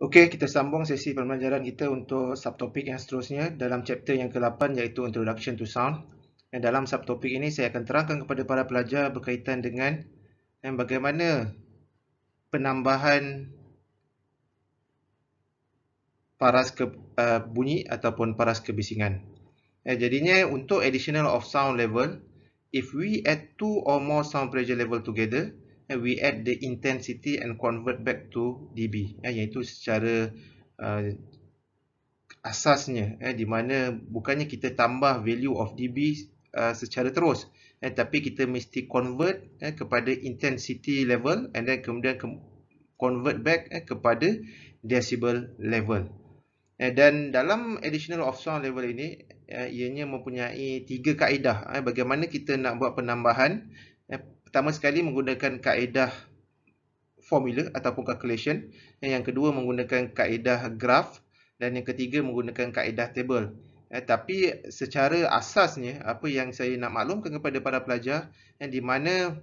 Okey, kita sambung sesi pembelajaran kita untuk subtopik yang seterusnya dalam chapter yang ke-8 iaitu Introduction to Sound. Dan dalam subtopik ini saya akan terangkan kepada para pelajar berkaitan dengan dan eh, bagaimana penambahan paras ke uh, bunyi ataupun paras kebisingan. Eh, jadinya untuk additional of sound level, if we add two or more sound pressure level together, we add the intensity and convert back to dB eh, iaitu secara uh, asasnya eh, di mana bukannya kita tambah value of dB uh, secara terus eh, tapi kita mesti convert eh, kepada intensity level and then kemudian ke convert back eh, kepada decibel level eh, dan dalam additional of sound level ini eh, ianya mempunyai tiga kaedah eh, bagaimana kita nak buat penambahan Pertama sekali menggunakan kaedah formula ataupun calculation dan yang kedua menggunakan kaedah graph dan yang ketiga menggunakan kaedah table. Eh, tapi secara asasnya apa yang saya nak maklumkan kepada para pelajar yang eh, di mana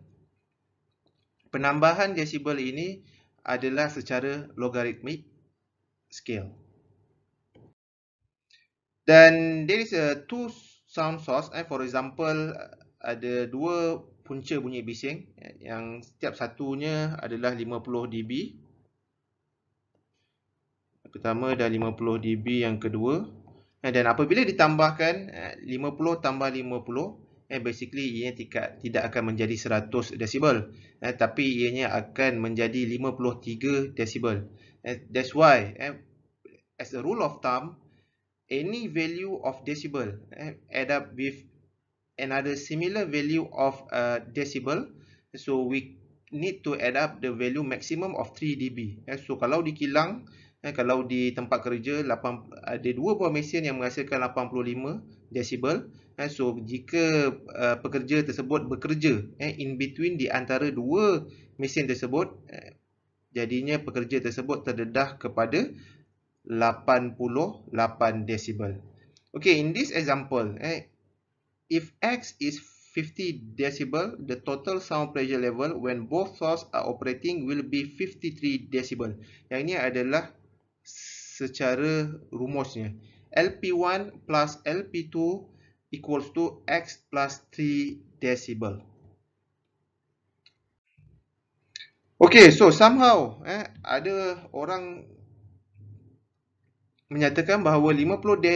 penambahan decibel ini adalah secara logaritmik scale. Dan there is a two sound source eh, for example ada dua punca bunyi bising eh, yang setiap satunya adalah 50 dB. Pertama dah 50 dB yang kedua. Eh, dan apabila ditambahkan 50 eh, tambah 50, eh basically ianya tidak tidak akan menjadi 100 decibel. Tapi ianya akan menjadi 53 decibel. That's why as a rule of thumb, any value of decibel add up with another similar value of a decibel so we need to add up the value maximum of 3 dB eh, so kalau di kilang eh, kalau di tempat kerja 8, ada dua buah mesin yang menghasilkan 85 decibel eh, so jika uh, pekerja tersebut bekerja eh, in between di antara dua mesin tersebut eh, jadinya pekerja tersebut terdedah kepada 88 decibel Okay, in this example, eh, If X is 50 decibel, the total sound pressure level when both source are operating will be 53 decibel. Yang ini adalah secara rumusnya. LP1 plus LP2 equals to X plus 3 decibel. Okay, so somehow eh, ada orang menyatakan bahawa 50 de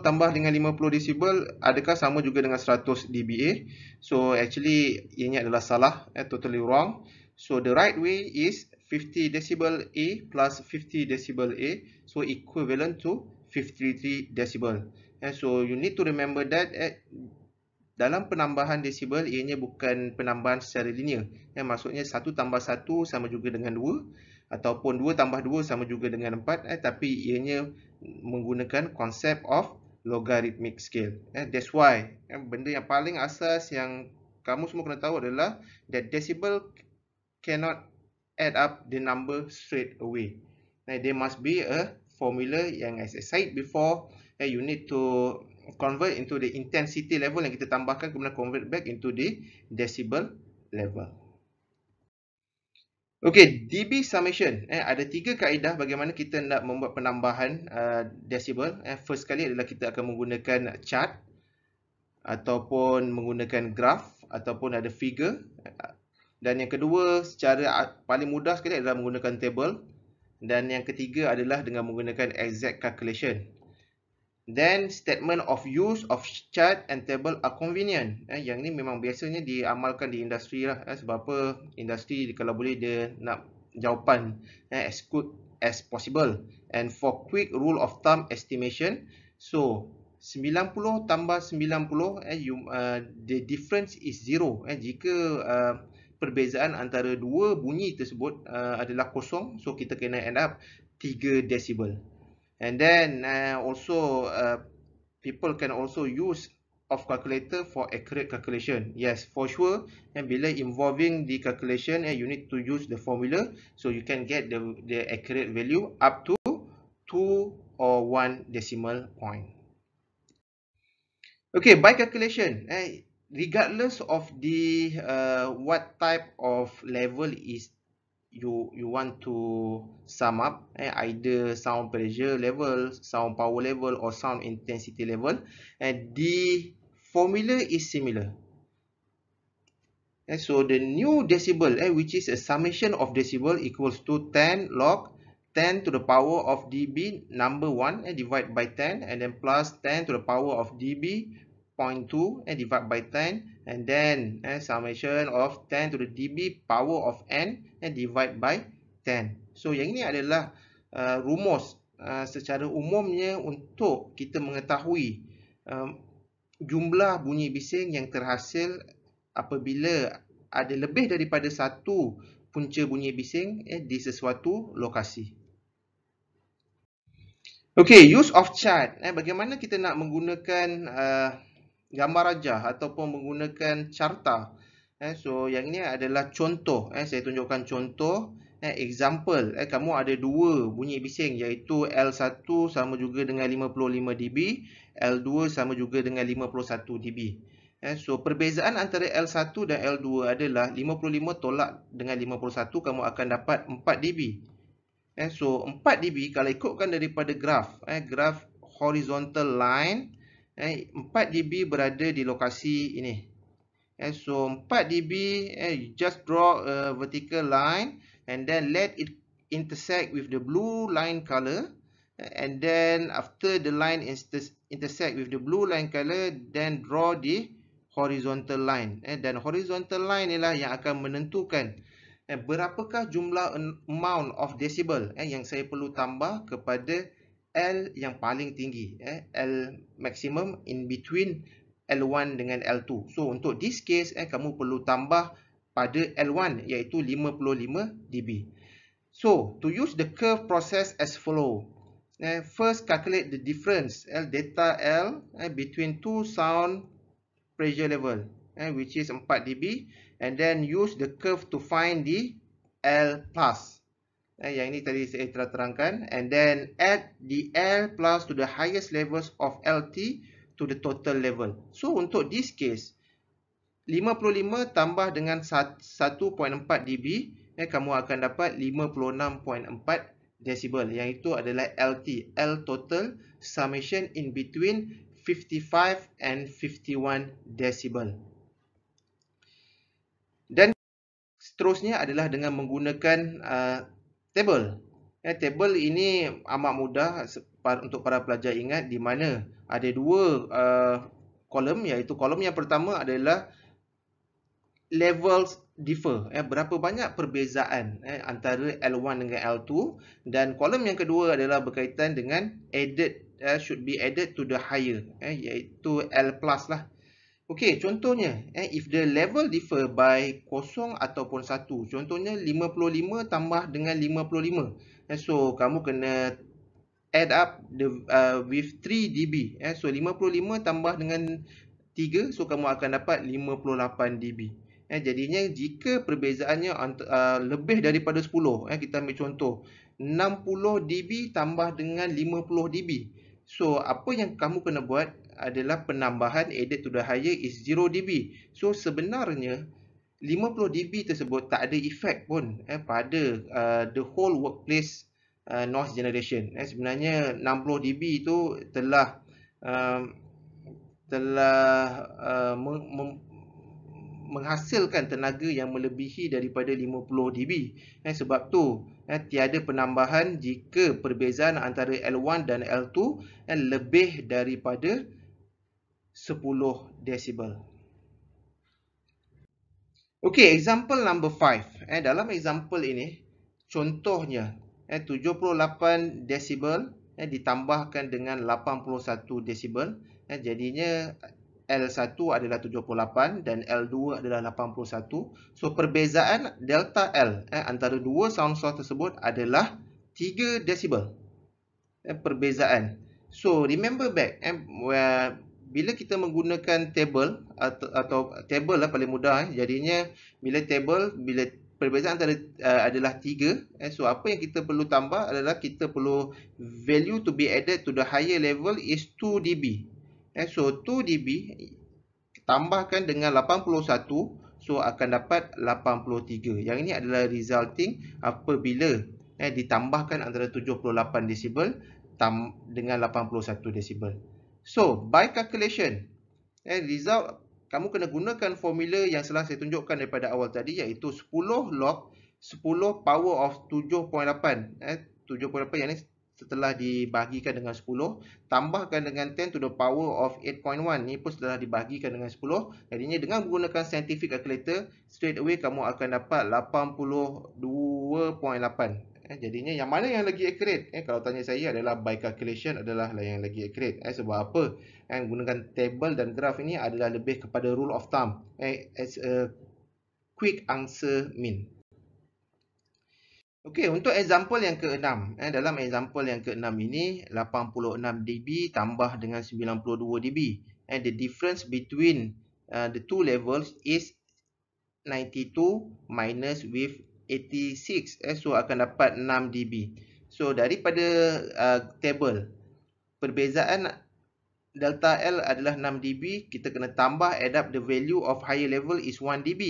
tambah dengan 50 decibel adakah sama juga dengan 100 dBA. So actually ini adalah salah, eh, totally wrong. So the right way is 50 decibel A plus 50 decibel A, so equivalent to 53 decibel. And so you need to remember that eh, dalam penambahan decibel ianya bukan penambahan secara linear. Yang eh, maksudnya satu tambah satu sama juga dengan dua ataupun 2 tambah 2 sama juga dengan 4 eh, tapi ianya menggunakan konsep of logarithmic scale. Eh, that's why eh, benda yang paling asas yang kamu semua kena tahu adalah that decibel cannot add up the number straight away. Eh, there must be a formula yang as I said before, eh, you need to convert into the intensity level yang kita tambahkan kemudian convert back into the decibel level. Okey, DB summation. Eh, ada tiga kaedah bagaimana kita nak membuat penambahan uh, decibel. Eh, first kali adalah kita akan menggunakan chart ataupun menggunakan graf ataupun ada figure. Dan yang kedua secara paling mudah sekali adalah menggunakan table. Dan yang ketiga adalah dengan menggunakan exact calculation. Then statement of use of chart and table are convenient. Eh, yang ni memang biasanya diamalkan di industri lah. Eh, sebab apa industri kalau boleh dia nak jawapan eh, as good as possible. And for quick rule of thumb estimation. So 90 tambah 90 eh, you, uh, the difference is zero. Eh, jika uh, perbezaan antara dua bunyi tersebut uh, adalah kosong. So kita kena end up 3 decibel. and then uh, also uh, people can also use of calculator for accurate calculation. Yes, for sure. And bila involving the calculation, and eh, you need to use the formula so you can get the, the accurate value up to 2 or 1 decimal point. Okay, by calculation, eh, regardless of the uh, what type of level is you you want to sum up eh, either sound pressure level, sound power level or sound intensity level and eh, the formula is similar. And eh, so the new decibel eh, which is a summation of decibel equals to 10 log 10 to the power of dB number 1 eh, divide by 10 and then plus 10 to the power of dB 0.2 and eh, divide by 10 and then eh, summation of 10 to the dB power of n and eh, divide by 10. So yang ini adalah uh, rumus uh, secara umumnya untuk kita mengetahui um, jumlah bunyi bising yang terhasil apabila ada lebih daripada satu punca bunyi bising eh, di sesuatu lokasi. Okay, use of chart. Eh, bagaimana kita nak menggunakan uh, gambar rajah ataupun menggunakan carta. Eh, so yang ini adalah contoh. Eh, saya tunjukkan contoh. Eh, example, eh, kamu ada dua bunyi bising iaitu L1 sama juga dengan 55 dB, L2 sama juga dengan 51 dB. Eh, so perbezaan antara L1 dan L2 adalah 55 tolak dengan 51 kamu akan dapat 4 dB. Eh, so 4 dB kalau ikutkan daripada graf, eh, graf horizontal line, eh, 4GB berada di lokasi ini. Eh, so 4 dB, eh, you just draw a vertical line and then let it intersect with the blue line color. Eh, and then after the line intersect with the blue line color, then draw the horizontal line. Eh, dan horizontal line inilah yang akan menentukan eh, berapakah jumlah amount of decibel eh, yang saya perlu tambah kepada L yang paling tinggi eh L maximum in between L1 dengan L2. So untuk this case eh kamu perlu tambah pada L1 iaitu 55 dB. So to use the curve process as follow. Eh first calculate the difference L eh, delta L eh between two sound pressure level eh which is 4 dB and then use the curve to find the L plus. Eh, yang ini tadi saya telah terangkan. And then add the L plus to the highest levels of LT to the total level. So untuk this case, 55 tambah dengan 1.4 dB, eh, kamu akan dapat 56.4 decibel. Yang itu adalah LT, L total summation in between 55 and 51 decibel. Dan seterusnya adalah dengan menggunakan uh, table. Ya, table ini amat mudah untuk para pelajar ingat di mana ada dua uh, kolom iaitu kolom yang pertama adalah levels differ. Ya, berapa banyak perbezaan ya, antara L1 dengan L2 dan kolom yang kedua adalah berkaitan dengan added uh, should be added to the higher ya, iaitu L plus lah. Okey, contohnya eh, if the level differ by 0 ataupun 1. Contohnya 55 tambah dengan 55. Eh, so kamu kena add up the uh, with 3 dB. Eh, so 55 tambah dengan 3 so kamu akan dapat 58 dB. Eh, jadinya jika perbezaannya uh, lebih daripada 10. Eh, kita ambil contoh 60 dB tambah dengan 50 dB. So apa yang kamu kena buat adalah penambahan added to the higher is 0 dB. So sebenarnya 50 dB tersebut tak ada efek pun eh, pada uh, the whole workplace uh, noise generation. Eh, sebenarnya 60 dB itu um, telah uh, telah uh, mem- mem- menghasilkan tenaga yang melebihi daripada 50 dB. Eh, sebab tu eh, tiada penambahan jika perbezaan antara L1 dan L2 eh, lebih daripada 10 desibel. Okey, example number 5. Eh, dalam example ini, contohnya eh, 78 decibel eh, ditambahkan dengan 81 decibel. Eh, jadinya L1 adalah 78 dan L2 adalah 81. So, perbezaan delta L eh, antara dua sound source tersebut adalah 3 desibel Eh, perbezaan. So, remember back. Eh, bila kita menggunakan table atau, atau table lah paling mudah eh, jadinya bila table bila perbezaan antara uh, adalah 3 eh, so apa yang kita perlu tambah adalah kita perlu value to be added to the higher level is 2 dB eh, so 2 dB tambahkan dengan 81 so akan dapat 83 yang ini adalah resulting apabila eh, ditambahkan antara 78 decibel dengan 81 decibel So, by calculation, eh, result, kamu kena gunakan formula yang telah saya tunjukkan daripada awal tadi iaitu 10 log 10 power of 7.8. Eh, 7.8 yang ni setelah dibahagikan dengan 10, tambahkan dengan 10 to the power of 8.1. Ni pun setelah dibahagikan dengan 10. Jadinya dengan menggunakan scientific calculator, straight away kamu akan dapat 82.8 eh, jadinya yang mana yang lagi accurate eh, kalau tanya saya adalah by calculation adalah lah yang lagi accurate eh, sebab apa eh, gunakan table dan graph ini adalah lebih kepada rule of thumb eh, as a quick answer mean Okey, untuk example yang keenam, eh, dalam example yang keenam ini 86 dB tambah dengan 92 dB eh, the difference between uh, the two levels is 92 minus with 86 eh, so akan dapat 6 dB so daripada uh, table perbezaan delta L adalah 6 dB kita kena tambah add up the value of higher level is 1 dB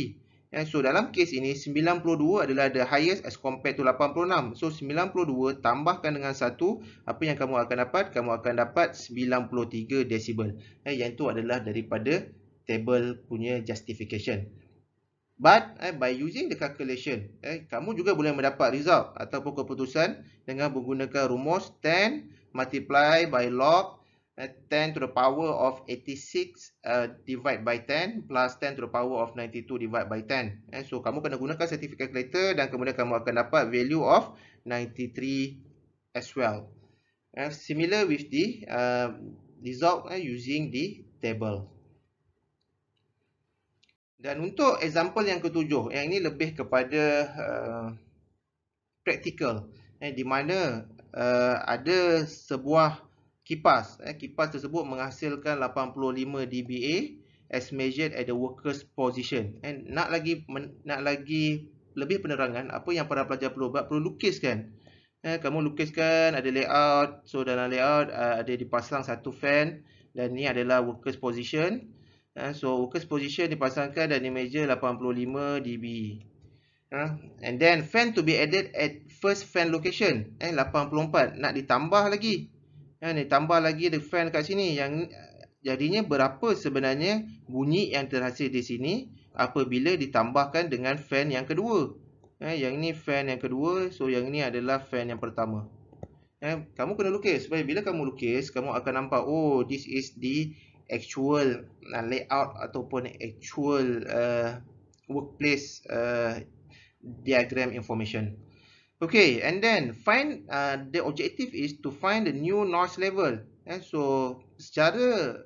eh, so dalam kes ini 92 adalah the highest as compared to 86 so 92 tambahkan dengan 1 apa yang kamu akan dapat kamu akan dapat 93 decibel eh, yang itu adalah daripada table punya justification But eh, by using the calculation, eh, kamu juga boleh mendapat result ataupun keputusan dengan menggunakan rumus 10 multiply by log eh, 10 to the power of 86 uh, eh, divide by 10 plus 10 to the power of 92 divide by 10. Eh, so kamu kena gunakan certificate calculator dan kemudian kamu akan dapat value of 93 as well. Eh, similar with the uh, result eh, using the table. Dan untuk example yang ketujuh, yang ini lebih kepada uh, practical. Eh, di mana uh, ada sebuah kipas. Eh, kipas tersebut menghasilkan 85 dBA as measured at the worker's position. Eh, nak lagi nak lagi lebih penerangan, apa yang para pelajar perlu buat, perlu lukiskan. Eh, kamu lukiskan, ada layout. So dalam layout uh, ada dipasang satu fan dan ini adalah worker's position. Ha, so focus position dipasangkan dan image 85 dB. Ha, and then fan to be added at first fan location. Eh 84 nak ditambah lagi. Ha, ditambah lagi the fan kat sini yang jadinya berapa sebenarnya bunyi yang terhasil di sini apabila ditambahkan dengan fan yang kedua. Eh, yang ni fan yang kedua, so yang ni adalah fan yang pertama. Eh, kamu kena lukis. Sebab bila kamu lukis, kamu akan nampak oh this is the actual uh, layout ataupun actual uh, workplace uh, diagram information. Okay, and then find uh, the objective is to find the new noise level. Eh, so secara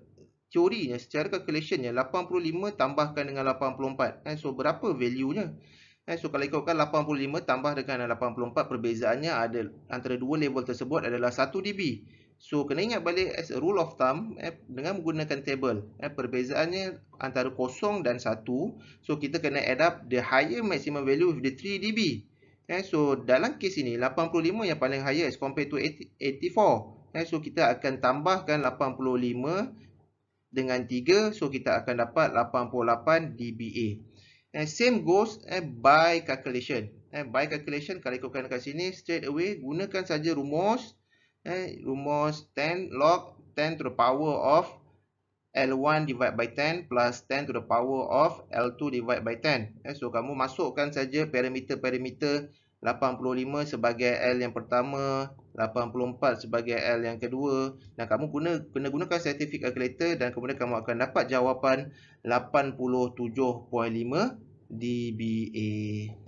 teori ya, secara calculation ya, eh, 85 tambahkan dengan 84. Eh, so berapa value nya? Eh, so kalau ikutkan 85 tambah dengan 84 perbezaannya ada antara dua level tersebut adalah 1 dB. So kena ingat balik as a rule of thumb eh, dengan menggunakan table. Eh, perbezaannya antara kosong dan satu. So kita kena add up the higher maximum value with the 3 dB. Eh, so dalam kes ini 85 yang paling highest compared to 84. Eh, so kita akan tambahkan 85 dengan 3. So kita akan dapat 88 dBA. Eh, same goes eh, by calculation. Eh, by calculation kalau ikutkan kat sini straight away gunakan saja rumus eh, rumus 10 log 10 to the power of L1 divided by 10 plus 10 to the power of L2 divided by 10. Eh, so, kamu masukkan saja parameter-parameter 85 sebagai L yang pertama, 84 sebagai L yang kedua dan kamu guna, kena gunakan scientific calculator dan kemudian kamu akan dapat jawapan 87.5 dBA.